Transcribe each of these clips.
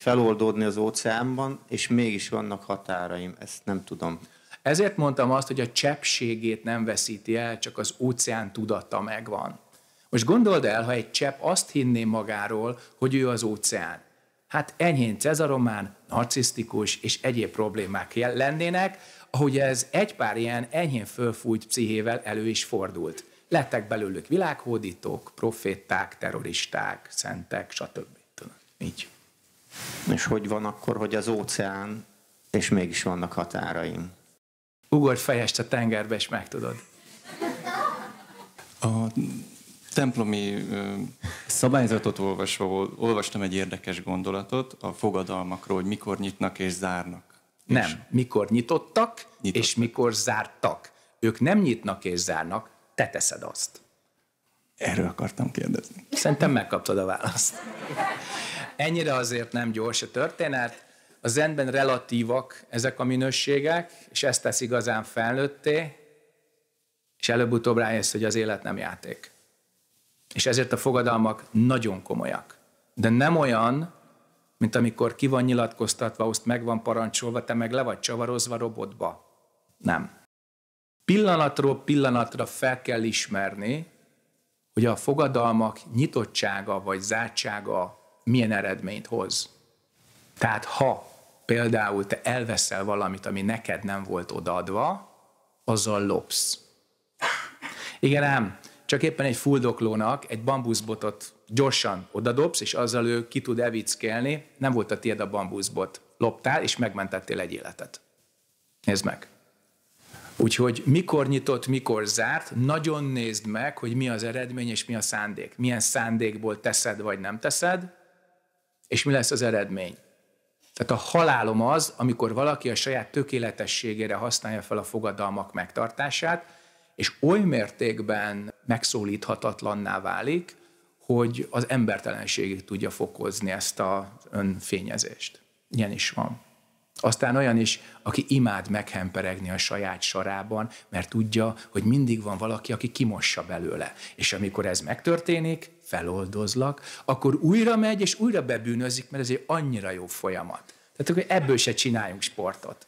feloldódni az óceánban, és mégis vannak határaim, ezt nem tudom. Ezért mondtam azt, hogy a cseppségét nem veszíti el, csak az óceán tudata megvan. Most gondold el, ha egy csepp azt hinné magáról, hogy ő az óceán. Hát enyhén cezaromán, narcisztikus és egyéb problémák lennének, ahogy ez egy pár ilyen enyhén fölfújt pszichével elő is fordult. Lettek belőlük világhódítók, proféták, terroristák, szentek, stb. Így. És hogy van akkor, hogy az óceán, és mégis vannak határaim? Ugorj fejest a tengerbe, és megtudod. A templomi szabályzatot olvasva olvastam egy érdekes gondolatot a fogadalmakról, hogy mikor nyitnak és zárnak. Nem, és mikor nyitottak, nyitottak és mikor zártak. Ők nem nyitnak és zárnak, te teszed azt. Erről akartam kérdezni. Szerintem megkaptad a választ. Ennyire azért nem gyors a történet. A zenben relatívak ezek a minőségek, és ezt tesz igazán felnőtté, és előbb-utóbb rájössz, hogy az élet nem játék. És ezért a fogadalmak nagyon komolyak. De nem olyan, mint amikor ki van nyilatkoztatva, azt meg van parancsolva, te meg le vagy csavarozva robotba. Nem. Pillanatról pillanatra fel kell ismerni, hogy a fogadalmak nyitottsága vagy zártsága milyen eredményt hoz. Tehát ha például te elveszel valamit, ami neked nem volt odaadva, azzal lopsz. Igen ám, csak éppen egy fuldoklónak egy bambuszbotot gyorsan odadobsz, és azzal ő ki tud evickelni, nem volt a tiéd a bambuszbot, loptál, és megmentettél egy életet. Nézd meg. Úgyhogy mikor nyitott, mikor zárt, nagyon nézd meg, hogy mi az eredmény és mi a szándék. Milyen szándékból teszed vagy nem teszed, és mi lesz az eredmény. Tehát a halálom az, amikor valaki a saját tökéletességére használja fel a fogadalmak megtartását, és oly mértékben megszólíthatatlanná válik, hogy az embertelenségig tudja fokozni ezt a önfényezést. Ilyen is van. Aztán olyan is, aki imád meghemperegni a saját sarában, mert tudja, hogy mindig van valaki, aki kimossa belőle. És amikor ez megtörténik, feloldozlak, akkor újra megy, és újra bebűnözik, mert ez egy annyira jó folyamat. Tehát akkor ebből se csináljunk sportot.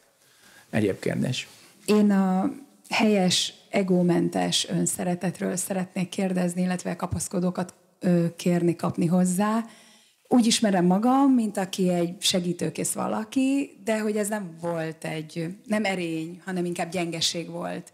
Egyéb kérdés. Én a helyes, egómentes önszeretetről szeretnék kérdezni, illetve kapaszkodókat kérni, kapni hozzá úgy ismerem magam, mint aki egy segítőkész valaki, de hogy ez nem volt egy, nem erény, hanem inkább gyengeség volt.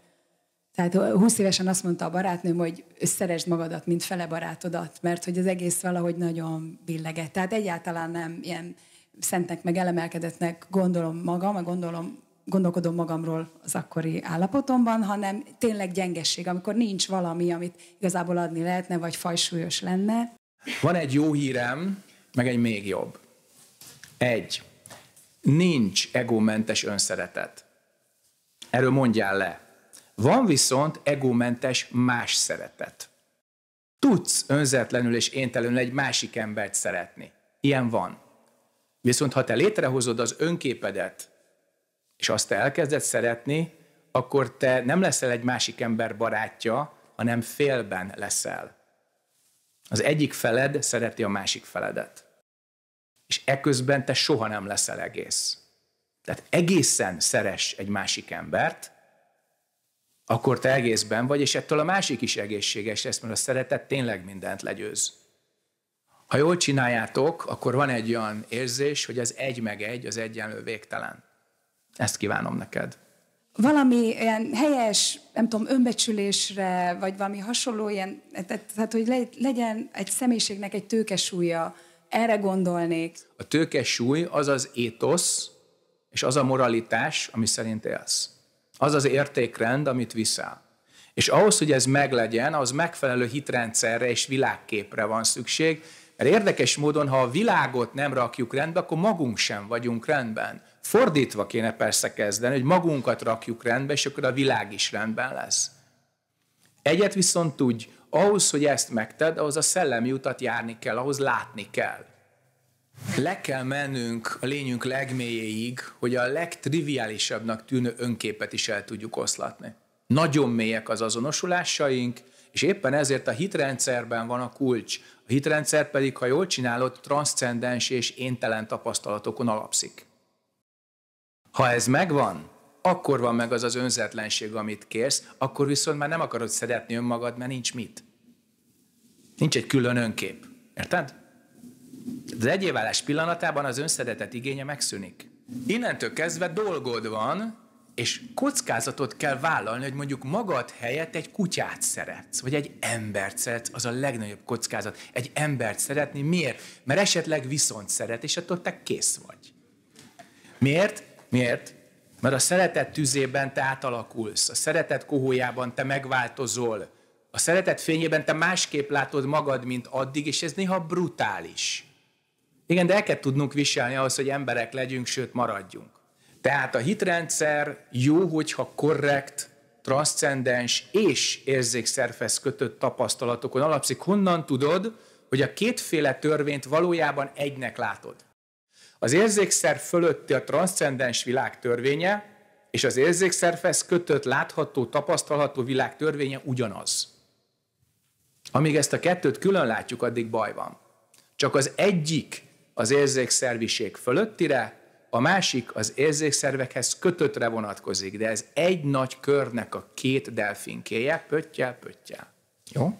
Tehát 20 évesen azt mondta a barátnőm, hogy szeresd magadat, mint fele barátodat, mert hogy az egész valahogy nagyon billeget. Tehát egyáltalán nem ilyen szentnek meg elemelkedettnek gondolom magam, gondolom, gondolkodom magamról az akkori állapotomban, hanem tényleg gyengesség, amikor nincs valami, amit igazából adni lehetne, vagy fajsúlyos lenne. Van egy jó hírem, meg egy még jobb. Egy. Nincs egómentes önszeretet. Erről mondjál le. Van viszont egómentes más szeretet. Tudsz önzetlenül és éntelenül egy másik embert szeretni. Ilyen van. Viszont ha te létrehozod az önképedet, és azt te elkezded szeretni, akkor te nem leszel egy másik ember barátja, hanem félben leszel. Az egyik feled szereti a másik feledet. És eközben te soha nem leszel egész. Tehát egészen szeres egy másik embert, akkor te egészben vagy, és ettől a másik is egészséges lesz, mert a szeretet tényleg mindent legyőz. Ha jól csináljátok, akkor van egy olyan érzés, hogy az egy meg egy, az egyenlő végtelen. Ezt kívánom neked valami ilyen helyes, nem tudom, önbecsülésre, vagy valami hasonló ilyen, tehát hogy legyen egy személyiségnek egy tőkesúlya, erre gondolnék. A tőkesúly az az étosz, és az a moralitás, ami szerint élsz. Az az értékrend, amit viszel. És ahhoz, hogy ez meglegyen, az megfelelő hitrendszerre és világképre van szükség, mert érdekes módon, ha a világot nem rakjuk rendbe, akkor magunk sem vagyunk rendben. Fordítva kéne persze kezdeni, hogy magunkat rakjuk rendbe, és akkor a világ is rendben lesz. Egyet viszont tudj, ahhoz, hogy ezt megted, ahhoz a szellemi utat járni kell, ahhoz látni kell. Le kell mennünk a lényünk legmélyéig, hogy a legtriviálisabbnak tűnő önképet is el tudjuk oszlatni. Nagyon mélyek az azonosulásaink, és éppen ezért a hitrendszerben van a kulcs. A hitrendszer pedig, ha jól csinálod, transzcendens és éntelen tapasztalatokon alapszik. Ha ez megvan, akkor van meg az az önzetlenség, amit kérsz, akkor viszont már nem akarod szeretni önmagad, mert nincs mit. Nincs egy külön önkép. Érted? Az egyéválás pillanatában az önszeretet igénye megszűnik. Innentől kezdve dolgod van, és kockázatot kell vállalni, hogy mondjuk magad helyett egy kutyát szeretsz, vagy egy embert szeretsz, az a legnagyobb kockázat. Egy embert szeretni miért? Mert esetleg viszont szeret, és attól te kész vagy. Miért? Miért? Mert a szeretet tüzében te átalakulsz, a szeretet kohójában te megváltozol, a szeretet fényében te másképp látod magad, mint addig, és ez néha brutális. Igen, de el kell tudnunk viselni ahhoz, hogy emberek legyünk, sőt maradjunk. Tehát a hitrendszer jó, hogyha korrekt, transzcendens és érzékszervez kötött tapasztalatokon alapszik. Honnan tudod, hogy a kétféle törvényt valójában egynek látod? Az érzékszer fölötti a transzcendens világ törvénye, és az érzékszerfesz kötött, látható, tapasztalható világ törvénye ugyanaz. Amíg ezt a kettőt külön látjuk, addig baj van. Csak az egyik az érzékszerviség fölöttire, a másik az érzékszervekhez kötöttre vonatkozik, de ez egy nagy körnek a két delfinkéje, pöttyel, pöttyel. Jó?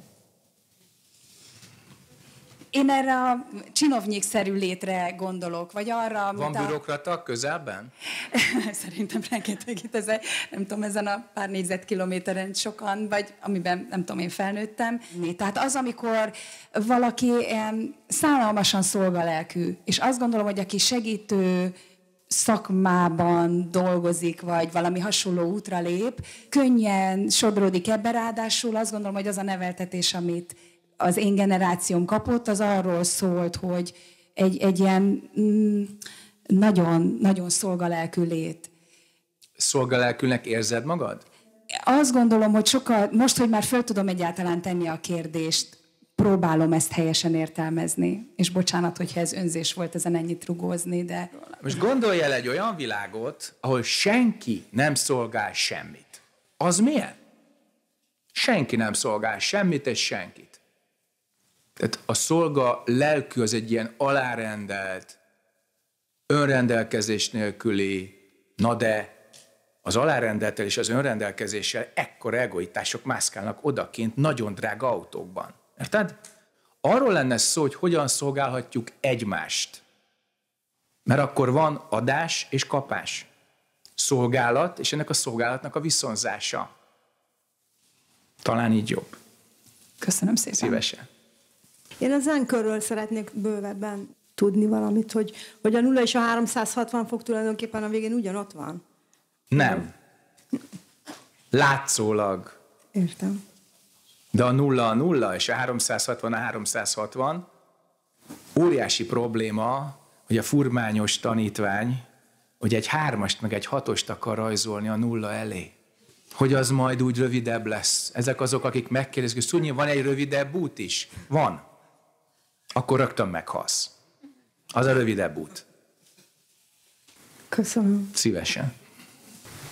Én erre a csinovnyékszerű létre gondolok, vagy arra... Van a... közelben? Szerintem rengeteg itt ezen, nem tudom, ezen a pár négyzetkilométeren sokan, vagy amiben nem tudom, én felnőttem. Tehát az, amikor valaki szállalmasan szolgalelkű, és azt gondolom, hogy aki segítő, szakmában dolgozik, vagy valami hasonló útra lép, könnyen sodródik ebbe, ráadásul azt gondolom, hogy az a neveltetés, amit az én generációm kapott, az arról szólt, hogy egy, egy ilyen mm, nagyon, nagyon szolgalelkű lét. Szolgalelkülnek érzed magad? Azt gondolom, hogy sokkal, most, hogy már föl tudom egyáltalán tenni a kérdést, próbálom ezt helyesen értelmezni. És bocsánat, hogyha ez önzés volt ezen ennyit rugózni, de... Most gondolj el egy olyan világot, ahol senki nem szolgál semmit. Az milyen? Senki nem szolgál semmit, és senki. Tehát a szolga lelkű az egy ilyen alárendelt, önrendelkezés nélküli, na de az alárendeltel és az önrendelkezéssel ekkor egoitások mászkálnak odakint nagyon drága autókban. Érted? Arról lenne szó, hogy hogyan szolgálhatjuk egymást. Mert akkor van adás és kapás. Szolgálat, és ennek a szolgálatnak a viszonzása. Talán így jobb. Köszönöm szépen. Szívesen. Én a zenkörről szeretnék bővebben tudni valamit, hogy, hogy a 0 és a 360 fok tulajdonképpen a végén ugyanott van. Nem. Látszólag. Értem. De a 0 a 0 és a 360 a 360 óriási probléma, hogy a furmányos tanítvány, hogy egy hármast meg egy hatost akar rajzolni a nulla elé. Hogy az majd úgy rövidebb lesz. Ezek azok, akik megkérdezik, hogy van egy rövidebb út is? Van akkor rögtön meghalsz. Az a rövidebb út. Köszönöm. Szívesen.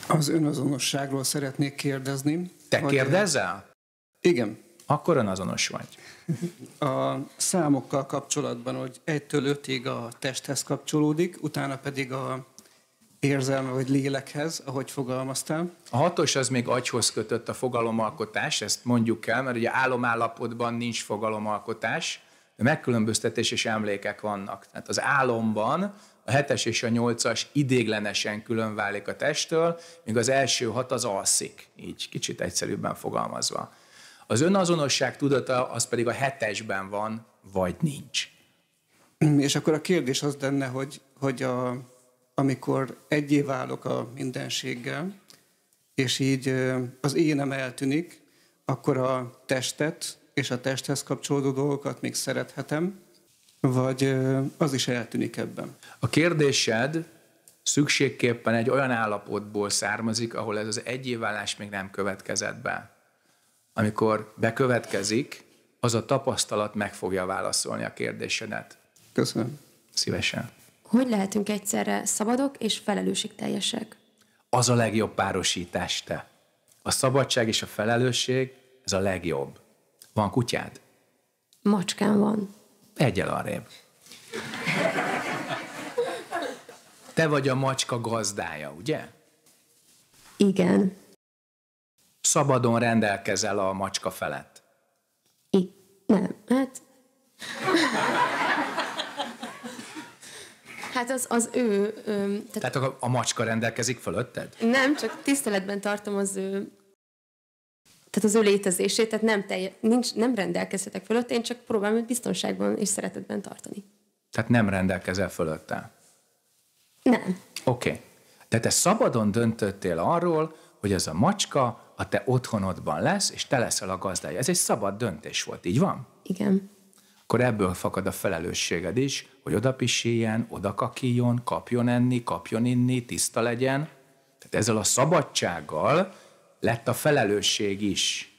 Az önazonosságról szeretnék kérdezni. Te kérdezel? Én... Igen. Akkor önazonos vagy. A számokkal kapcsolatban, hogy 1 ötig 5-ig a testhez kapcsolódik, utána pedig a érzelme vagy lélekhez, ahogy fogalmaztál. A hatos az még agyhoz kötött a fogalomalkotás, ezt mondjuk el, mert ugye álomállapotban nincs fogalomalkotás, de és emlékek vannak. Tehát az álomban a hetes és a nyolcas idéglenesen külön válik a testtől, míg az első hat az alszik, így kicsit egyszerűbben fogalmazva. Az önazonosság tudata az pedig a hetesben van, vagy nincs. És akkor a kérdés az lenne, hogy, hogy a, amikor egyé válok a mindenséggel, és így az énem eltűnik, akkor a testet, és a testhez kapcsolódó dolgokat még szerethetem, vagy az is eltűnik ebben. A kérdésed szükségképpen egy olyan állapotból származik, ahol ez az egyévállás még nem következett be. Amikor bekövetkezik, az a tapasztalat meg fogja válaszolni a kérdésedet. Köszönöm. Szívesen. Hogy lehetünk egyszerre szabadok és felelősségteljesek? Az a legjobb párosítás te. A szabadság és a felelősség, ez a legjobb. Van kutyád? Macskám van. Egyel arrébb. Te vagy a macska gazdája, ugye? Igen. Szabadon rendelkezel a macska felett? I- nem, hát... Hát az, az ő... tehát tehát a, a macska rendelkezik fölötted? Nem, csak tiszteletben tartom az ő tehát az ő létezését, tehát nem, telje, nincs, nem rendelkezhetek fölött, én csak próbálom őt biztonságban és szeretetben tartani. Tehát nem rendelkezel fölötte? Nem. Oké. Okay. De te szabadon döntöttél arról, hogy ez a macska a te otthonodban lesz, és te leszel a gazdája. Ez egy szabad döntés volt, így van? Igen. Akkor ebből fakad a felelősséged is, hogy oda pisiljen, oda kakíjon, kapjon enni, kapjon inni, tiszta legyen. Tehát ezzel a szabadsággal lett a felelősség is.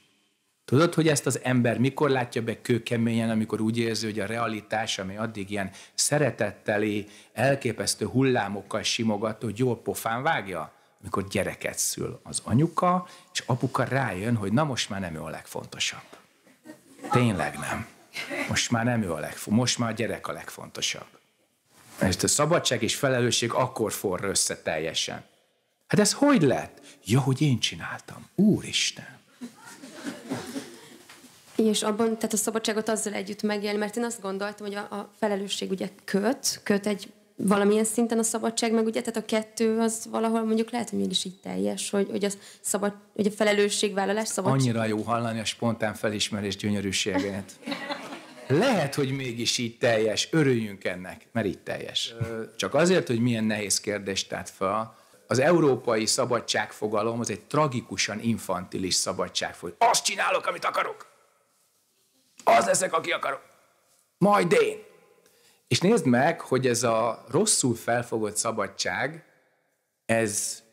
Tudod, hogy ezt az ember mikor látja be kőkeményen, amikor úgy érzi, hogy a realitás, ami addig ilyen szeretetteli, elképesztő hullámokkal simogató, hogy jól pofán vágja? Amikor gyereket szül az anyuka, és apuka rájön, hogy na most már nem ő a legfontosabb. Tényleg nem. Most már nem ő a legfontosabb. Most már a gyerek a legfontosabb. És a szabadság és felelősség akkor forr össze teljesen. Hát ez hogy lett? Ja, hogy én csináltam. Úristen! És abban, tehát a szabadságot azzal együtt megélni, mert én azt gondoltam, hogy a, a felelősség ugye köt, köt egy valamilyen szinten a szabadság, meg ugye, tehát a kettő az valahol mondjuk lehet, hogy mégis így teljes, hogy, hogy, a, szabad, hogy a felelősségvállalás szabadság. Annyira jó hallani a spontán felismerés gyönyörűségét. Lehet, hogy mégis így teljes, örüljünk ennek, mert így teljes. Csak azért, hogy milyen nehéz kérdést tett fel, az európai szabadságfogalom az egy tragikusan infantilis szabadságfogalom. Azt csinálok, amit akarok. Az leszek, aki akarok. Majd én. És nézd meg, hogy ez a rosszul felfogott szabadság, ez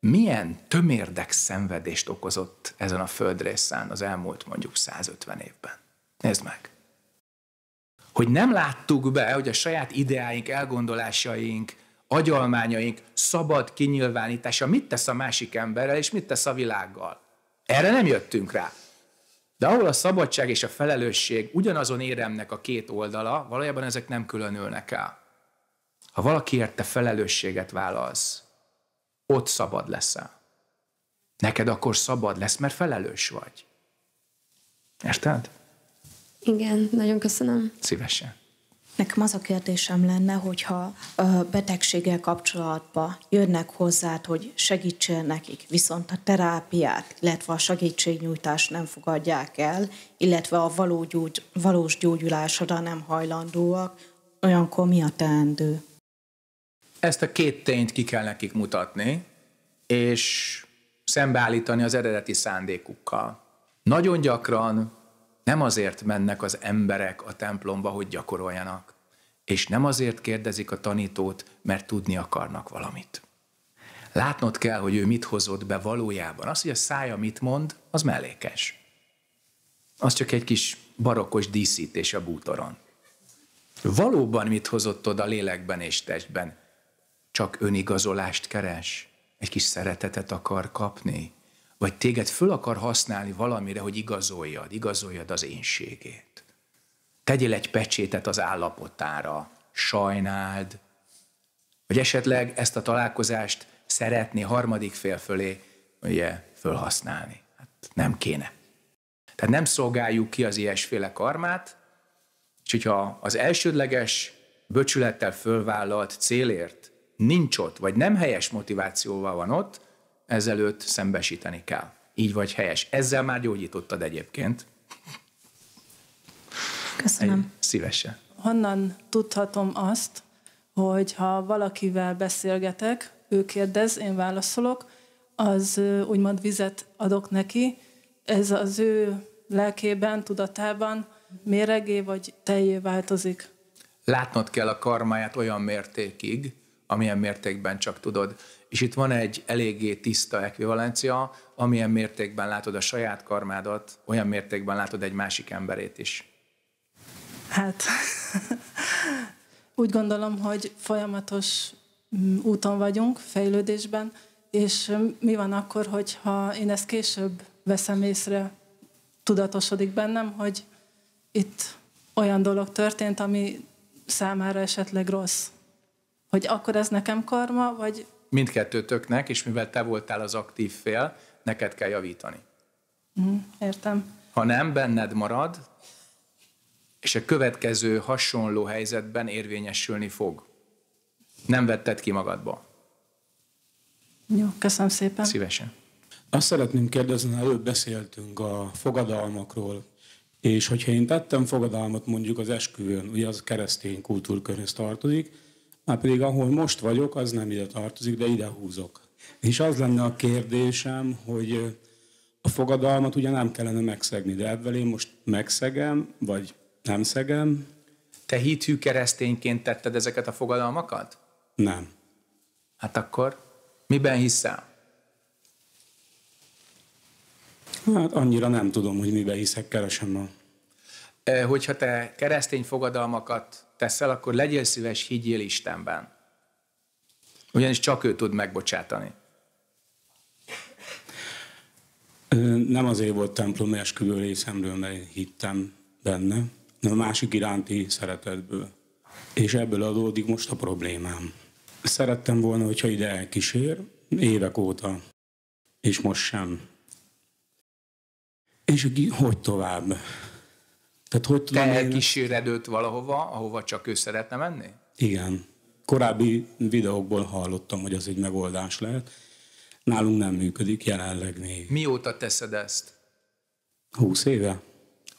milyen tömérdek szenvedést okozott ezen a földrészen az elmúlt mondjuk 150 évben. Nézd meg! Hogy nem láttuk be, hogy a saját ideáink, elgondolásaink, agyalmányaink szabad kinyilvánítása mit tesz a másik emberrel, és mit tesz a világgal. Erre nem jöttünk rá. De ahol a szabadság és a felelősség ugyanazon éremnek a két oldala, valójában ezek nem különülnek el. Ha valaki érte felelősséget válasz, ott szabad leszel. Neked akkor szabad lesz, mert felelős vagy. Érted? Igen, nagyon köszönöm. Szívesen. Nekem az a kérdésem lenne, hogyha a betegséggel kapcsolatban jönnek hozzád, hogy segítsél nekik, viszont a terápiát, illetve a segítségnyújtást nem fogadják el, illetve a való gyógy, valós gyógyulásra nem hajlandóak, olyankor mi a teendő? Ezt a két tényt ki kell nekik mutatni, és szembeállítani az eredeti szándékukkal. Nagyon gyakran nem azért mennek az emberek a templomba, hogy gyakoroljanak, és nem azért kérdezik a tanítót, mert tudni akarnak valamit. Látnod kell, hogy ő mit hozott be valójában. Az, hogy a szája mit mond, az mellékes. Az csak egy kis barokos díszítés a bútoron. Valóban mit hozott oda lélekben és testben? Csak önigazolást keres? Egy kis szeretetet akar kapni? Vagy téged föl akar használni valamire, hogy igazoljad, igazoljad az énségét. Tegyél egy pecsétet az állapotára, sajnáld, vagy esetleg ezt a találkozást szeretné harmadik fél fölé ugye, fölhasználni. Hát nem kéne. Tehát nem szolgáljuk ki az ilyesféle karmát, és hogyha az elsődleges böcsülettel fölvállalt célért nincs ott, vagy nem helyes motivációval van ott, ezelőtt szembesíteni kell. Így vagy helyes. Ezzel már gyógyítottad egyébként. Köszönöm. Egy, szívesen. Honnan tudhatom azt, hogy ha valakivel beszélgetek, ő kérdez, én válaszolok, az úgymond vizet adok neki, ez az ő lelkében, tudatában méregé vagy teljé változik. Látnod kell a karmáját olyan mértékig, amilyen mértékben csak tudod. És itt van egy eléggé tiszta ekvivalencia, amilyen mértékben látod a saját karmádat, olyan mértékben látod egy másik emberét is. Hát, úgy gondolom, hogy folyamatos mm, úton vagyunk, fejlődésben, és mm, mi van akkor, hogyha én ezt később veszem észre, tudatosodik bennem, hogy itt olyan dolog történt, ami számára esetleg rossz. Hogy akkor ez nekem karma, vagy mindkettőtöknek, és mivel te voltál az aktív fél, neked kell javítani. Mhm, értem. Ha nem, benned marad, és a következő hasonló helyzetben érvényesülni fog. Nem vetted ki magadba. Jó, köszönöm szépen. Szívesen. Azt szeretném kérdezni, előbb beszéltünk a fogadalmakról, és hogyha én tettem fogadalmat mondjuk az esküvőn, ugye az keresztény kultúrkörhöz tartozik, már pedig ahol most vagyok, az nem ide tartozik, de ide húzok. És az lenne a kérdésem, hogy a fogadalmat ugye nem kellene megszegni, de ebből én most megszegem, vagy nem szegem. Te hithű keresztényként tetted ezeket a fogadalmakat? Nem. Hát akkor miben hiszel? Hát annyira nem tudom, hogy miben hiszek, keresem a... Hogyha te keresztény fogadalmakat teszel, akkor legyél szíves, higgyél Istenben. Ugyanis csak ő tud megbocsátani. Nem azért volt templomi esküvő részemről, mert hittem benne, hanem a másik iránti szeretetből. És ebből adódik most a problémám. Szerettem volna, hogyha ide elkísér, évek óta, és most sem. És hogy tovább? Tehát hogy tudom Te én... kíséred valahova, ahova csak ő szeretne menni? Igen. Korábbi videókból hallottam, hogy az egy megoldás lehet. Nálunk nem működik jelenleg még. Mióta teszed ezt? 20 éve.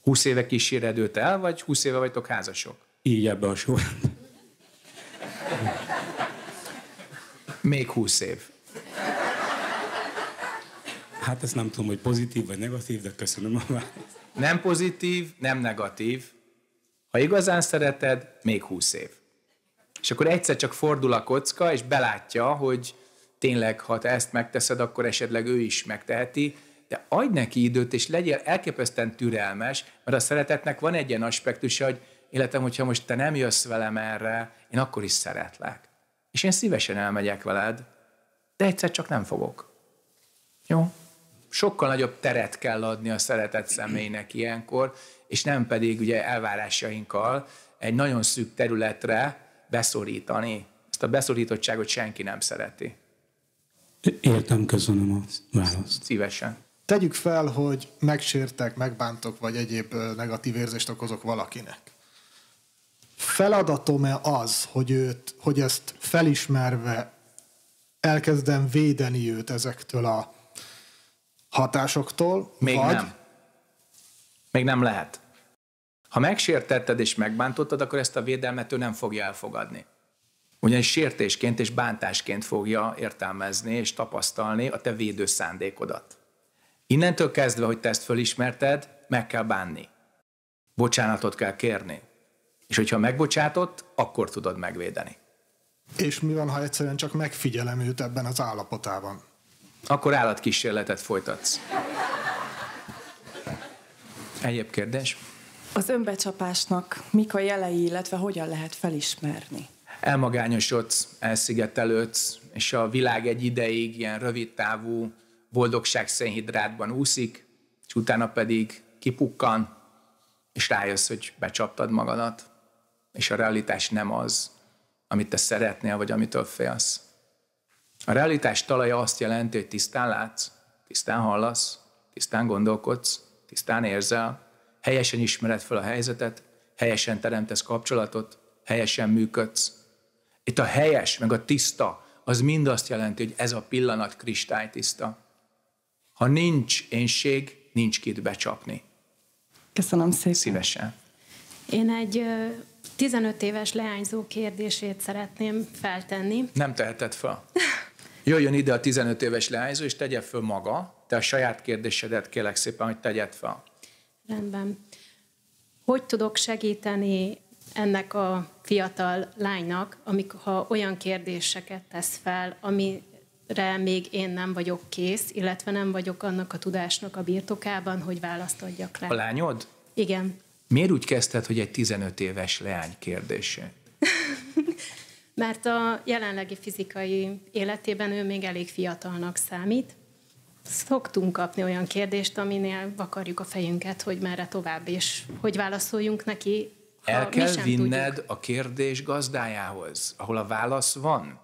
20 éve kíséred őt el, vagy 20 éve vagytok házasok? Így ebben a sorban. Még 20 év. Hát ezt nem tudom, hogy pozitív vagy negatív, de köszönöm a választ. Nem pozitív, nem negatív. Ha igazán szereted, még húsz év. És akkor egyszer csak fordul a kocka, és belátja, hogy tényleg, ha te ezt megteszed, akkor esetleg ő is megteheti, de adj neki időt, és legyél elképesztően türelmes, mert a szeretetnek van egy ilyen aspektusa, hogy életem, hogyha most te nem jössz velem erre, én akkor is szeretlek. És én szívesen elmegyek veled, de egyszer csak nem fogok. Jó? sokkal nagyobb teret kell adni a szeretett személynek ilyenkor, és nem pedig ugye elvárásainkkal egy nagyon szűk területre beszorítani. Ezt a beszorítottságot senki nem szereti. Értem, köszönöm a választ. Szívesen. Tegyük fel, hogy megsértek, megbántok, vagy egyéb negatív érzést okozok valakinek. Feladatom-e az, hogy, őt, hogy ezt felismerve elkezdem védeni őt ezektől a hatásoktól, Még vagy... nem. Még nem lehet. Ha megsértetted és megbántottad, akkor ezt a védelmet ő nem fogja elfogadni. Ugyanis sértésként és bántásként fogja értelmezni és tapasztalni a te védő szándékodat. Innentől kezdve, hogy te ezt fölismerted, meg kell bánni. Bocsánatot kell kérni. És hogyha megbocsátott, akkor tudod megvédeni. És mi van, ha egyszerűen csak megfigyelem őt ebben az állapotában? akkor állatkísérletet folytatsz. Egyéb kérdés? Az önbecsapásnak mik a jelei, illetve hogyan lehet felismerni? Elmagányosodsz, elszigetelődsz, és a világ egy ideig ilyen rövidtávú boldogság szénhidrátban úszik, és utána pedig kipukkan, és rájössz, hogy becsaptad magadat, és a realitás nem az, amit te szeretnél, vagy amitől félsz. A realitás talaja azt jelenti, hogy tisztán látsz, tisztán hallasz, tisztán gondolkodsz, tisztán érzel, helyesen ismered fel a helyzetet, helyesen teremtesz kapcsolatot, helyesen működsz. Itt a helyes, meg a tiszta, az mind azt jelenti, hogy ez a pillanat kristálytiszta. Ha nincs énség, nincs kit becsapni. Köszönöm szépen. Szívesen. Én egy 15 éves leányzó kérdését szeretném feltenni. Nem teheted fel. Jöjjön ide a 15 éves leányzó, és tegye föl maga, te a saját kérdésedet kérlek szépen, hogy tegyed fel. Rendben. Hogy tudok segíteni ennek a fiatal lánynak, amik ha olyan kérdéseket tesz fel, amire még én nem vagyok kész, illetve nem vagyok annak a tudásnak a birtokában, hogy választ adjak rá. A lányod? Igen. Miért úgy kezdted, hogy egy 15 éves leány kérdése? mert a jelenlegi fizikai életében ő még elég fiatalnak számít. Szoktunk kapni olyan kérdést, aminél vakarjuk a fejünket, hogy merre tovább, és hogy válaszoljunk neki. El kell vinned tudjuk. a kérdés gazdájához, ahol a válasz van.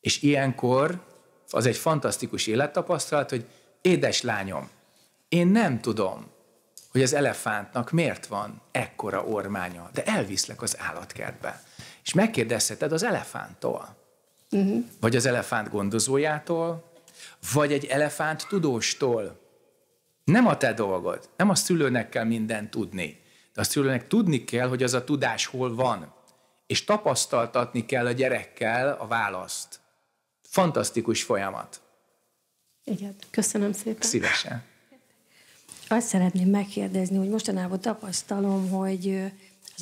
És ilyenkor az egy fantasztikus élettapasztalat, hogy édes lányom, én nem tudom, hogy az elefántnak miért van ekkora ormánya, de elviszlek az állatkertbe és megkérdezheted az elefánttól, uh-huh. Mhm. vagy az elefánt gondozójától, vagy egy elefánt tudóstól. Nem a te dolgod, nem a szülőnek kell mindent tudni, de a szülőnek tudni kell, hogy az a tudás hol van, és tapasztaltatni kell a gyerekkel a választ. Fantasztikus folyamat. Igen, köszönöm szépen. Szívesen. Azt szeretném megkérdezni, hogy mostanában tapasztalom, hogy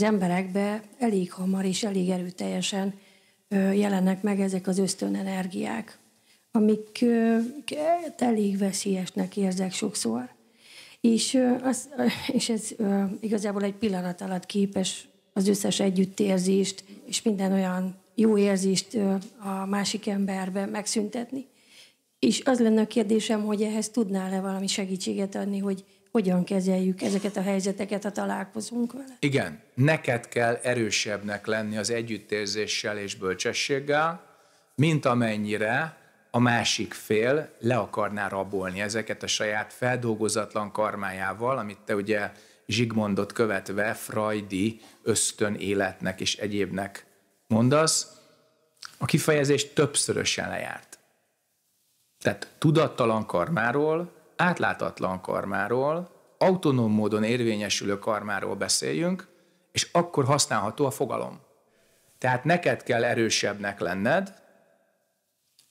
az emberekbe elég hamar és elég erőteljesen jelennek meg ezek az ösztönenergiák, amik elég veszélyesnek érzek sokszor. És, az, és ez igazából egy pillanat alatt képes az összes együttérzést és minden olyan jó érzést a másik emberbe megszüntetni. És az lenne a kérdésem, hogy ehhez tudnál-e valami segítséget adni, hogy hogyan kezeljük ezeket a helyzeteket, ha találkozunk vele. Igen, neked kell erősebbnek lenni az együttérzéssel és bölcsességgel, mint amennyire a másik fél le akarná rabolni ezeket a saját feldolgozatlan karmájával, amit te ugye Zsigmondot követve Freudi ösztön életnek és egyébnek mondasz, a kifejezés többszörösen lejárt. Tehát tudattalan karmáról, átláthatatlan karmáról, autonóm módon érvényesülő karmáról beszéljünk, és akkor használható a fogalom. Tehát neked kell erősebbnek lenned,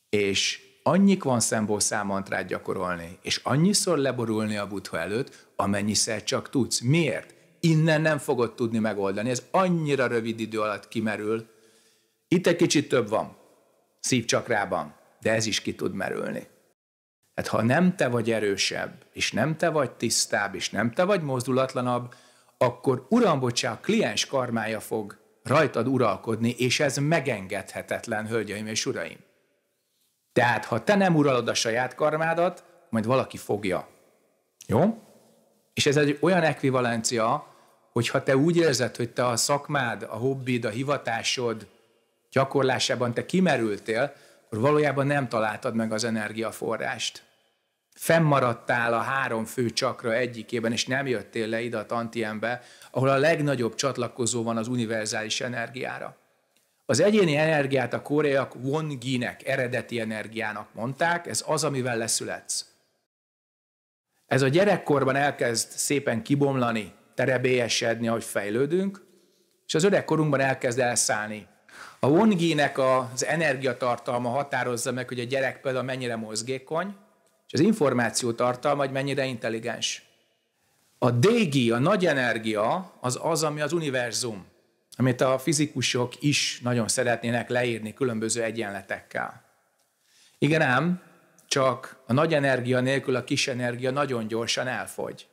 és annyik van szembó számantrád gyakorolni, és annyiszor leborulni a butha előtt, amennyiszer csak tudsz. Miért? Innen nem fogod tudni megoldani, ez annyira rövid idő alatt kimerül. Itt egy kicsit több van, szívcsakrában, de ez is ki tud merülni. Tehát ha nem te vagy erősebb, és nem te vagy tisztább, és nem te vagy mozdulatlanabb, akkor uram, bocsá, a kliens karmája fog rajtad uralkodni, és ez megengedhetetlen, hölgyeim és uraim. Tehát, ha te nem uralod a saját karmádat, majd valaki fogja. Jó? És ez egy olyan ekvivalencia, hogy ha te úgy érzed, hogy te a szakmád, a hobbid, a hivatásod gyakorlásában te kimerültél, akkor valójában nem találtad meg az energiaforrást fennmaradtál a három fő csakra egyikében, és nem jöttél le ide a tantiembe, ahol a legnagyobb csatlakozó van az univerzális energiára. Az egyéni energiát a koreaiak wonginek, eredeti energiának mondták, ez az, amivel leszületsz. Ez a gyerekkorban elkezd szépen kibomlani, terebélyesedni, ahogy fejlődünk, és az öregkorunkban elkezd elszállni. A wonginek az energiatartalma határozza meg, hogy a gyerek például mennyire mozgékony, és az információ tartalma, hogy mennyire intelligens. A DG, a nagy energia, az az, ami az univerzum, amit a fizikusok is nagyon szeretnének leírni különböző egyenletekkel. Igen ám, csak a nagy energia nélkül a kis energia nagyon gyorsan elfogy.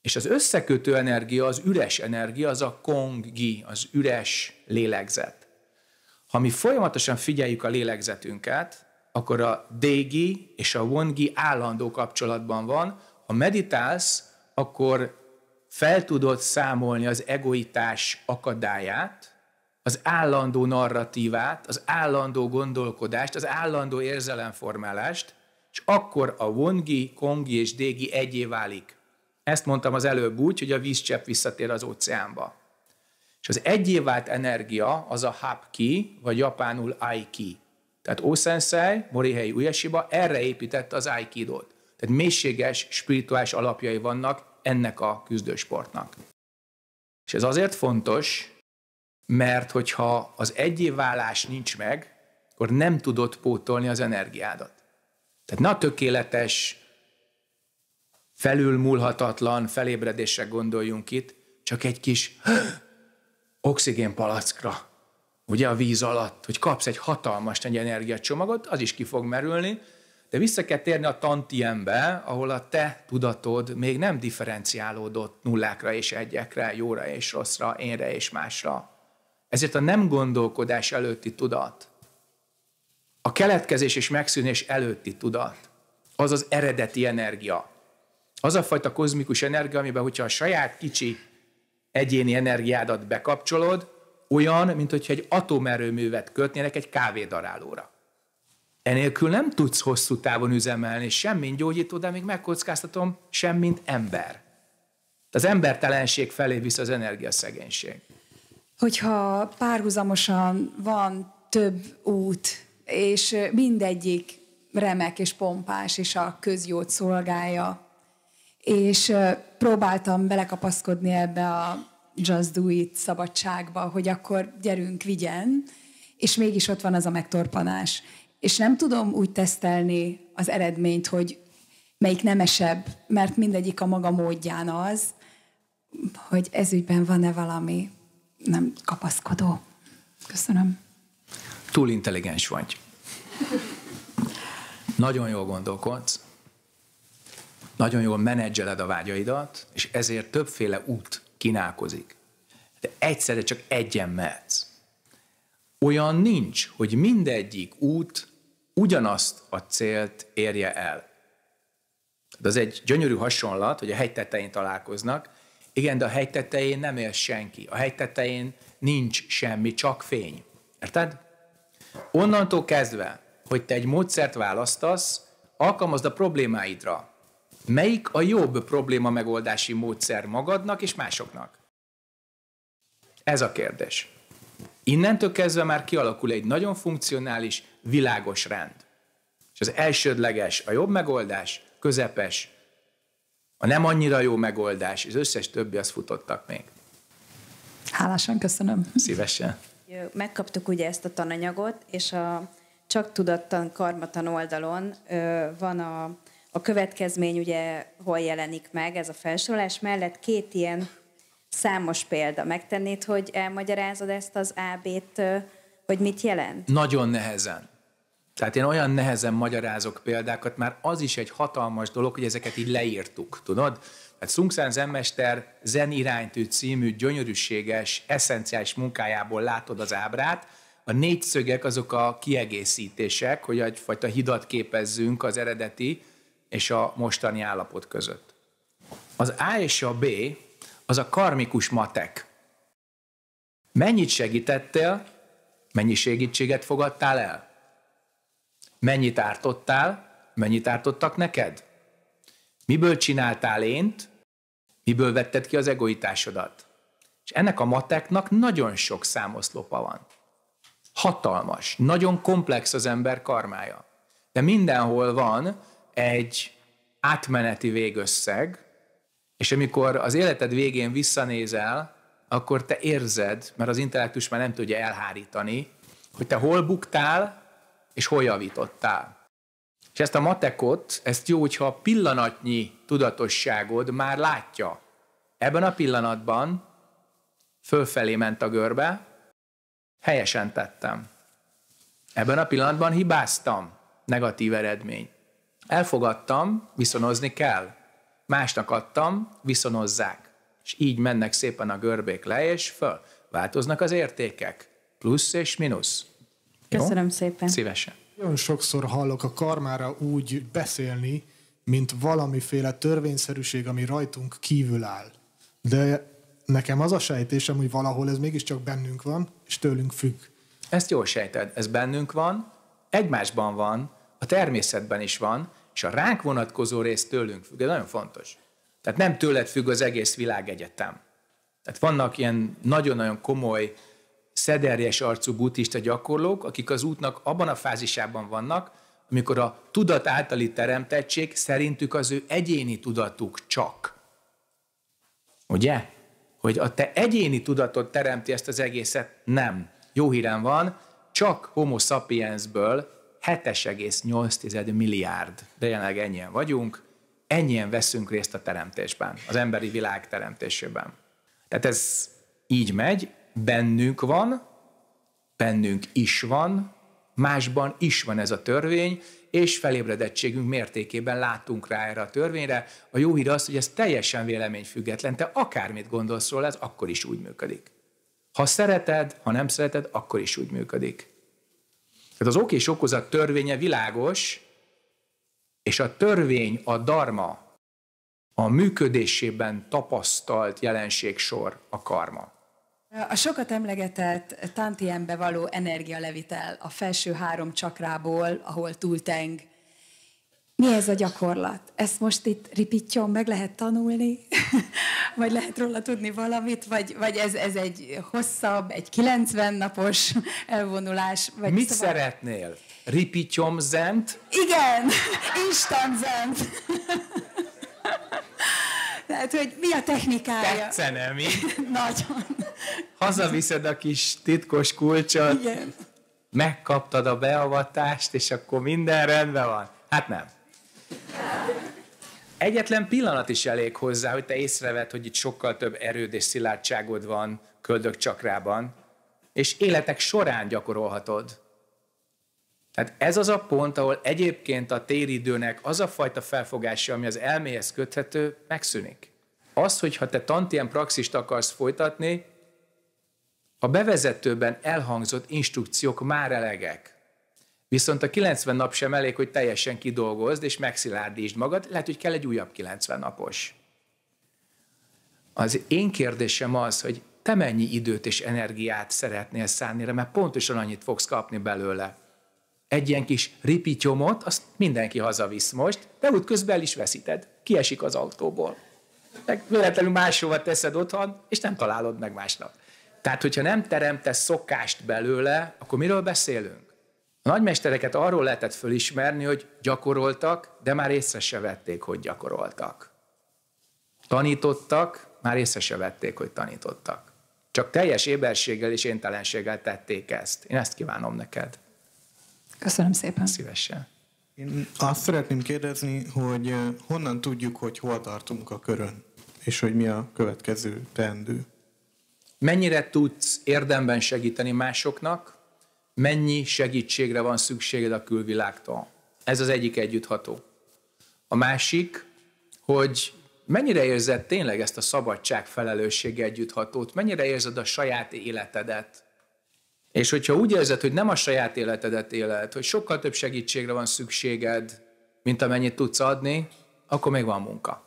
És az összekötő energia, az üres energia, az a kongi, az üres lélegzet. Ha mi folyamatosan figyeljük a lélegzetünket, akkor a dégi és a vongi állandó kapcsolatban van. Ha meditálsz, akkor fel tudod számolni az egoitás akadályát, az állandó narratívát, az állandó gondolkodást, az állandó érzelemformálást, és akkor a vongi, kongi és dégi egyé válik. Ezt mondtam az előbb úgy, hogy a vízcsepp visszatér az óceánba. És az egyé vált energia az a hapki, vagy japánul aiki. Tehát Ószenszáj, Morihei Ujesiba erre építette az Aikidót. Tehát mélységes, spirituális alapjai vannak ennek a küzdősportnak. És ez azért fontos, mert hogyha az egyéválás nincs meg, akkor nem tudod pótolni az energiádat. Tehát ne a tökéletes, felülmúlhatatlan felébredésre gondoljunk itt, csak egy kis oxigénpalackra ugye a víz alatt, hogy kapsz egy hatalmas nagy energiacsomagot, az is ki fog merülni, de vissza kell térni a tantiembe, ahol a te tudatod még nem differenciálódott nullákra és egyekre, jóra és rosszra, énre és másra. Ezért a nem gondolkodás előtti tudat, a keletkezés és megszűnés előtti tudat, az az eredeti energia. Az a fajta kozmikus energia, amiben, hogyha a saját kicsi egyéni energiádat bekapcsolod, olyan, mint hogyha egy atomerőművet kötnének egy kávédarálóra. Enélkül nem tudsz hosszú távon üzemelni, semmint gyógyító, de még megkockáztatom, semmint ember. Az embertelenség felé visz az energiaszegénység. Hogyha párhuzamosan van több út, és mindegyik remek és pompás, és a közjót szolgálja, és próbáltam belekapaszkodni ebbe a just do it szabadságba, hogy akkor gyerünk, vigyen, és mégis ott van az a megtorpanás. És nem tudom úgy tesztelni az eredményt, hogy melyik nemesebb, mert mindegyik a maga módján az, hogy ügyben van-e valami nem kapaszkodó. Köszönöm. Túl intelligens vagy. Nagyon jól gondolkodsz, nagyon jól menedzseled a vágyaidat, és ezért többféle út kínálkozik. De egyszerre csak egyen mehetsz. Olyan nincs, hogy mindegyik út ugyanazt a célt érje el. De hát az egy gyönyörű hasonlat, hogy a hegy tetején találkoznak. Igen, de a hegy tetején nem él senki. A hegy tetején nincs semmi, csak fény. Érted? Onnantól kezdve, hogy te egy módszert választasz, alkalmazd a problémáidra. Melyik a jobb probléma megoldási módszer magadnak és másoknak? Ez a kérdés. Innentől kezdve már kialakul egy nagyon funkcionális, világos rend. És az elsődleges a jobb megoldás, közepes, a nem annyira jó megoldás, és az összes többi az futottak még. Hálásan köszönöm. Szívesen. Megkaptuk ugye ezt a tananyagot, és a csak tudattan karmatan oldalon van a a következmény ugye hol jelenik meg ez a felsorolás mellett két ilyen számos példa. Megtennéd, hogy elmagyarázod ezt az AB-t, hogy mit jelent? Nagyon nehezen. Tehát én olyan nehezen magyarázok példákat, már az is egy hatalmas dolog, hogy ezeket így leírtuk, tudod? Hát Szungszán Zenmester Zeniránytű című gyönyörűséges, eszenciális munkájából látod az ábrát, a négy szögek azok a kiegészítések, hogy egyfajta hidat képezzünk az eredeti és a mostani állapot között. Az A és a B az a karmikus matek. Mennyit segítettél, mennyi segítséget fogadtál el? Mennyit ártottál, mennyit ártottak neked? Miből csináltál ént, miből vetted ki az egoitásodat? És ennek a mateknak nagyon sok számoszlopa van. Hatalmas, nagyon komplex az ember karmája. De mindenhol van egy átmeneti végösszeg, és amikor az életed végén visszanézel, akkor te érzed, mert az intellektus már nem tudja elhárítani, hogy te hol buktál, és hol javítottál. És ezt a matekot, ezt jó, hogyha a pillanatnyi tudatosságod már látja. Ebben a pillanatban fölfelé ment a görbe, helyesen tettem. Ebben a pillanatban hibáztam. Negatív eredmény. Elfogadtam, viszonozni kell. Másnak adtam, viszonozzák. És így mennek szépen a görbék le és föl. Változnak az értékek. Plusz és mínusz. Köszönöm Jó? szépen. Szívesen. Nagyon sokszor hallok a karmára úgy beszélni, mint valamiféle törvényszerűség, ami rajtunk kívül áll. De nekem az a sejtésem, hogy valahol ez mégiscsak bennünk van, és tőlünk függ. Ezt jól sejted, ez bennünk van, egymásban van, a természetben is van, és a ránk vonatkozó rész tőlünk függ, ez nagyon fontos. Tehát nem tőled függ az egész világegyetem. Tehát vannak ilyen nagyon-nagyon komoly, szederjes arcú buddhista gyakorlók, akik az útnak abban a fázisában vannak, amikor a tudat általi teremtettség szerintük az ő egyéni tudatuk csak. Ugye? Hogy a te egyéni tudatod teremti ezt az egészet? Nem. Jó hírem van, csak homo sapiensből 7,8 milliárd, de jelenleg ennyien vagyunk, ennyien veszünk részt a teremtésben, az emberi világ teremtésében. Tehát ez így megy, bennünk van, bennünk is van, másban is van ez a törvény, és felébredettségünk mértékében látunk rá erre a törvényre. A jó hír az, hogy ez teljesen véleményfüggetlen, te akármit gondolsz róla, ez akkor is úgy működik. Ha szereted, ha nem szereted, akkor is úgy működik. Tehát az ok és okozat törvénye világos, és a törvény, a dharma, a működésében tapasztalt jelenségsor a karma. A sokat emlegetett Tantienbe való energialevitel a felső három csakrából, ahol túlteng mi ez a gyakorlat? Ezt most itt ripítjon, meg lehet tanulni? vagy lehet róla tudni valamit? Vagy, vagy ez, ez egy hosszabb, egy 90 napos elvonulás? Vagy Mit szóval... szeretnél? Ripítjom zent? Igen, Isten zent. Tehát, hogy mi a technikája? Tetszene, mi? Nagyon. Hazaviszed a kis titkos kulcsot, Igen. megkaptad a beavatást, és akkor minden rendben van. Hát nem. Egyetlen pillanat is elég hozzá, hogy te észreved, hogy itt sokkal több erőd és szilárdságod van köldök csakrában, és életek során gyakorolhatod. Tehát ez az a pont, ahol egyébként a téridőnek az a fajta felfogása, ami az elméhez köthető, megszűnik. Az, hogyha te tantien praxist akarsz folytatni, a bevezetőben elhangzott instrukciók már elegek. Viszont a 90 nap sem elég, hogy teljesen kidolgozd és megszilárdítsd magad, lehet, hogy kell egy újabb 90 napos. Az én kérdésem az, hogy te mennyi időt és energiát szeretnél szállni, mert pontosan annyit fogsz kapni belőle. Egy ilyen kis ripityomot, azt mindenki hazavisz most, de közben el is veszíted. Kiesik az autóból. Meg véletlenül máshova teszed otthon, és nem találod meg másnap. Tehát, hogyha nem teremtesz szokást belőle, akkor miről beszélünk? A nagymestereket arról lehetett fölismerni, hogy gyakoroltak, de már észre se vették, hogy gyakoroltak. Tanítottak, már észre se vették, hogy tanítottak. Csak teljes éberséggel és éntelenséggel tették ezt. Én ezt kívánom neked. Köszönöm szépen. Szívesen. Én azt szeretném kérdezni, hogy honnan tudjuk, hogy hol tartunk a körön, és hogy mi a következő teendő? Mennyire tudsz érdemben segíteni másoknak, mennyi segítségre van szükséged a külvilágtól. Ez az egyik együttható. A másik, hogy mennyire érzed tényleg ezt a szabadság felelőssége együtthatót, mennyire érzed a saját életedet. És hogyha úgy érzed, hogy nem a saját életedet éled, hogy sokkal több segítségre van szükséged, mint amennyit tudsz adni, akkor még van munka.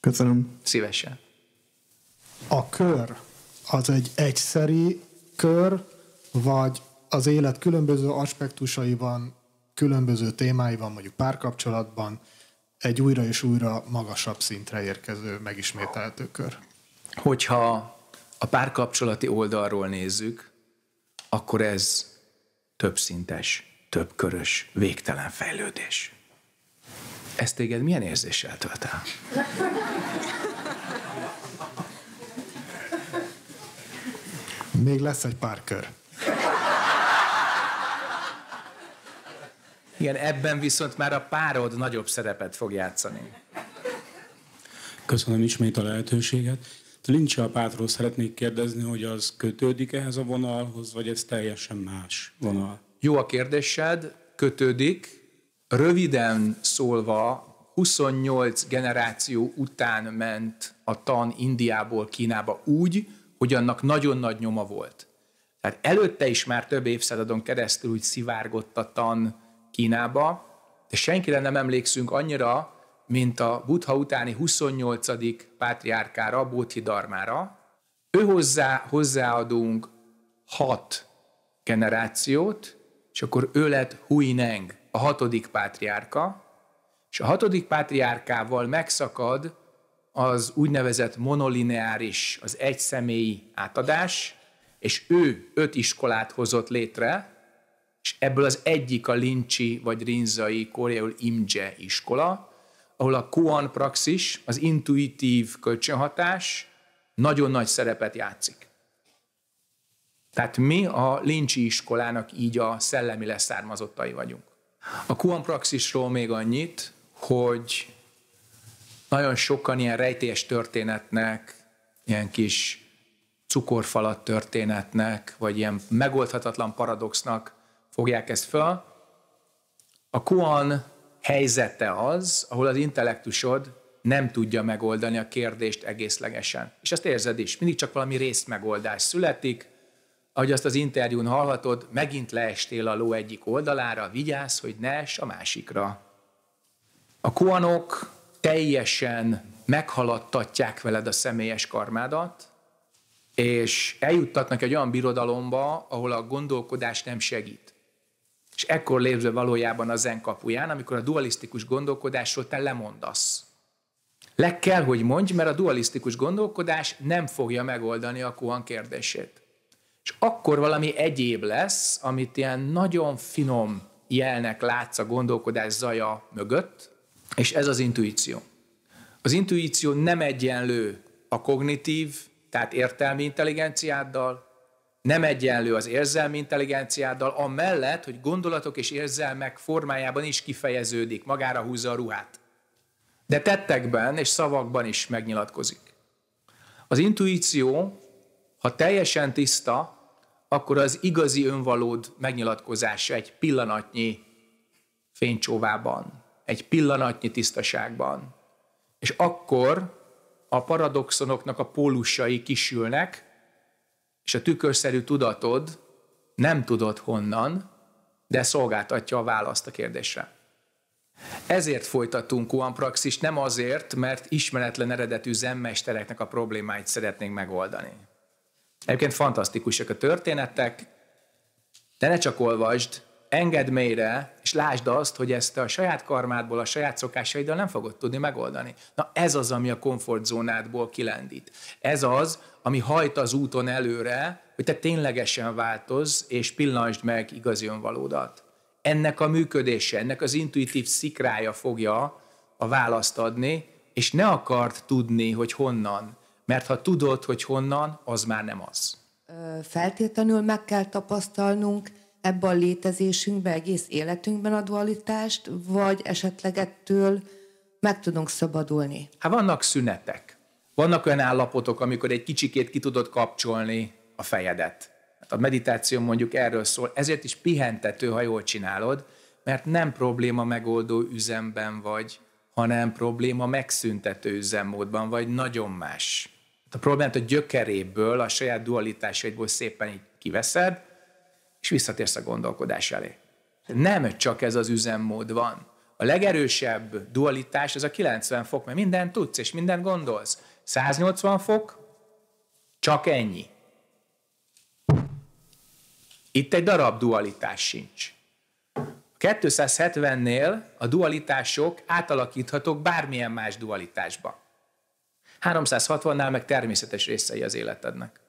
Köszönöm. Szívesen. A kör az egy egyszeri kör, vagy az élet különböző aspektusaiban, különböző témáiban, mondjuk párkapcsolatban egy újra és újra magasabb szintre érkező, megismételtő kör. Hogyha a párkapcsolati oldalról nézzük, akkor ez többszintes, többkörös, végtelen fejlődés. Ez téged milyen érzéssel tölt el? Még lesz egy pár kör. Igen, ebben viszont már a párod nagyobb szerepet fog játszani. Köszönöm ismét a lehetőséget. lincs a pátról szeretnék kérdezni, hogy az kötődik ehhez a vonalhoz, vagy ez teljesen más vonal? Jó a kérdésed, kötődik. Röviden szólva, 28 generáció után ment a tan Indiából Kínába úgy, hogy annak nagyon nagy nyoma volt. Tehát előtte is már több évszázadon keresztül úgy szivárgott a tan Kínába, de senkire nem emlékszünk annyira, mint a Buddha utáni 28. pátriárkára, Darmára. Ő hozzá, hozzáadunk hat generációt, és akkor ő lett Huineng, a hatodik pátriárka, és a hatodik pátriárkával megszakad az úgynevezett monolineáris, az egyszemélyi átadás, és ő öt iskolát hozott létre, és ebből az egyik a Lincsi vagy Rinzai koreol imdzse iskola, ahol a Kuan praxis, az intuitív kölcsönhatás nagyon nagy szerepet játszik. Tehát mi a Lincsi iskolának így a szellemi leszármazottai vagyunk. A Kuan praxisról még annyit, hogy nagyon sokan ilyen rejtélyes történetnek, ilyen kis cukorfalat történetnek, vagy ilyen megoldhatatlan paradoxnak fogják ezt föl. A Kuan helyzete az, ahol az intellektusod nem tudja megoldani a kérdést egészlegesen. És ezt érzed is, mindig csak valami részmegoldás születik, ahogy azt az interjún hallhatod, megint leestél a ló egyik oldalára, vigyázz, hogy ne es a másikra. A kuanok teljesen meghaladtatják veled a személyes karmádat, és eljuttatnak egy olyan birodalomba, ahol a gondolkodás nem segít. És ekkor lépve valójában a zen kapuján, amikor a dualisztikus gondolkodásról te lemondasz. Le kell, hogy mondj, mert a dualisztikus gondolkodás nem fogja megoldani a Kuhan kérdését. És akkor valami egyéb lesz, amit ilyen nagyon finom jelnek látsz a gondolkodás zaja mögött, és ez az intuíció. Az intuíció nem egyenlő a kognitív, tehát értelmi intelligenciáddal, nem egyenlő az érzelmi intelligenciáddal, amellett, hogy gondolatok és érzelmek formájában is kifejeződik, magára húzza a ruhát. De tettekben és szavakban is megnyilatkozik. Az intuíció, ha teljesen tiszta, akkor az igazi önvalód megnyilatkozása egy pillanatnyi fénycsóvában, egy pillanatnyi tisztaságban. És akkor a paradoxonoknak a pólusai kisülnek, és a tükörszerű tudatod nem tudod honnan, de szolgáltatja a választ a kérdésre. Ezért folytatunk Praxis, nem azért, mert ismeretlen eredetű zenmestereknek a problémáit szeretnénk megoldani. Egyébként fantasztikusak a történetek, de ne csak olvasd, Enged mélyre, és lásd azt, hogy ezt a saját karmádból, a saját szokásaiddal nem fogod tudni megoldani. Na ez az, ami a komfortzónádból kilendít. Ez az, ami hajt az úton előre, hogy te ténylegesen változz, és pillansd meg igazi önvalódat. Ennek a működése, ennek az intuitív szikrája fogja a választ adni, és ne akart tudni, hogy honnan. Mert ha tudod, hogy honnan, az már nem az. Feltétlenül meg kell tapasztalnunk ebbe a létezésünkbe, egész életünkben a dualitást, vagy esetleg ettől meg tudunk szabadulni? Hát vannak szünetek. Vannak olyan állapotok, amikor egy kicsikét ki tudod kapcsolni a fejedet. Hát a meditáció mondjuk erről szól, ezért is pihentető, ha jól csinálod, mert nem probléma megoldó üzemben vagy, hanem probléma megszüntető üzemmódban vagy, nagyon más. Hát a problémát a gyökeréből, a saját dualitásaidból szépen így kiveszed, és visszatérsz a gondolkodás elé. Nem csak ez az üzemmód van. A legerősebb dualitás az a 90 fok, mert minden tudsz és mindent gondolsz. 180 fok, csak ennyi. Itt egy darab dualitás sincs. 270-nél a dualitások átalakíthatók bármilyen más dualitásba. 360-nál meg természetes részei az életednek.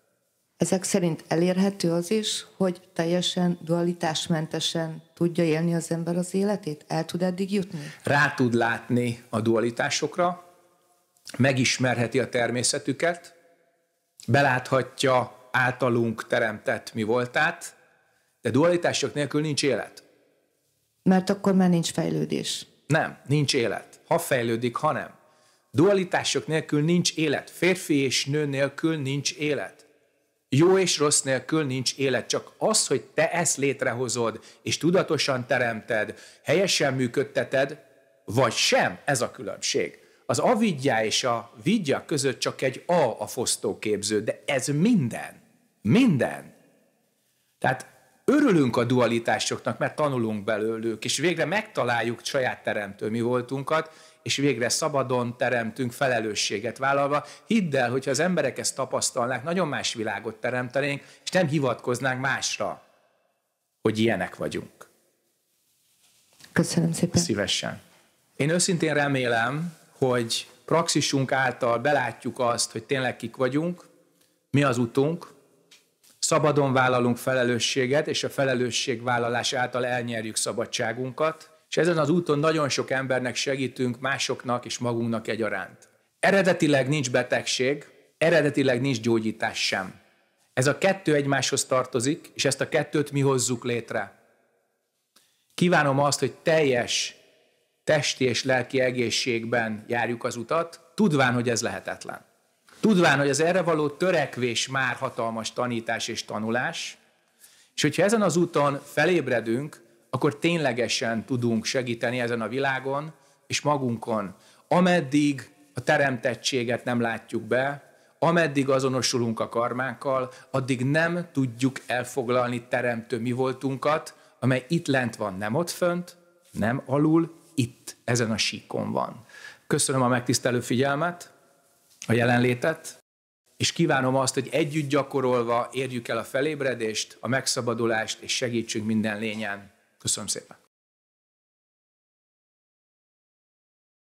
Ezek szerint elérhető az is, hogy teljesen dualitásmentesen tudja élni az ember az életét? El tud eddig jutni? Rá tud látni a dualitásokra, megismerheti a természetüket, beláthatja általunk teremtett mi voltát, de dualitások nélkül nincs élet. Mert akkor már nincs fejlődés. Nem, nincs élet. Ha fejlődik, ha nem. Dualitások nélkül nincs élet. Férfi és nő nélkül nincs élet jó és rossz nélkül nincs élet, csak az, hogy te ezt létrehozod, és tudatosan teremted, helyesen működteted, vagy sem, ez a különbség. Az avidja és a vidja között csak egy A a fosztóképző, de ez minden. Minden. Tehát örülünk a dualitásoknak, mert tanulunk belőlük, és végre megtaláljuk saját teremtő mi voltunkat, és végre szabadon teremtünk felelősséget vállalva. Hidd el, hogyha az emberek ezt tapasztalnák, nagyon más világot teremtenénk, és nem hivatkoznánk másra, hogy ilyenek vagyunk. Köszönöm szépen. Szívesen. Én őszintén remélem, hogy praxisunk által belátjuk azt, hogy tényleg kik vagyunk, mi az utunk, szabadon vállalunk felelősséget, és a felelősségvállalás által elnyerjük szabadságunkat, és ezen az úton nagyon sok embernek segítünk, másoknak és magunknak egyaránt. Eredetileg nincs betegség, eredetileg nincs gyógyítás sem. Ez a kettő egymáshoz tartozik, és ezt a kettőt mi hozzuk létre. Kívánom azt, hogy teljes testi és lelki egészségben járjuk az utat, tudván, hogy ez lehetetlen. Tudván, hogy az erre való törekvés már hatalmas tanítás és tanulás, és hogyha ezen az úton felébredünk, akkor ténylegesen tudunk segíteni ezen a világon, és magunkon. Ameddig a teremtettséget nem látjuk be, ameddig azonosulunk a karmánkkal, addig nem tudjuk elfoglalni teremtő mi voltunkat, amely itt lent van, nem ott fönt, nem alul, itt, ezen a síkon van. Köszönöm a megtisztelő figyelmet, a jelenlétet, és kívánom azt, hogy együtt gyakorolva érjük el a felébredést, a megszabadulást, és segítsünk minden lényen. Köszönöm szépen!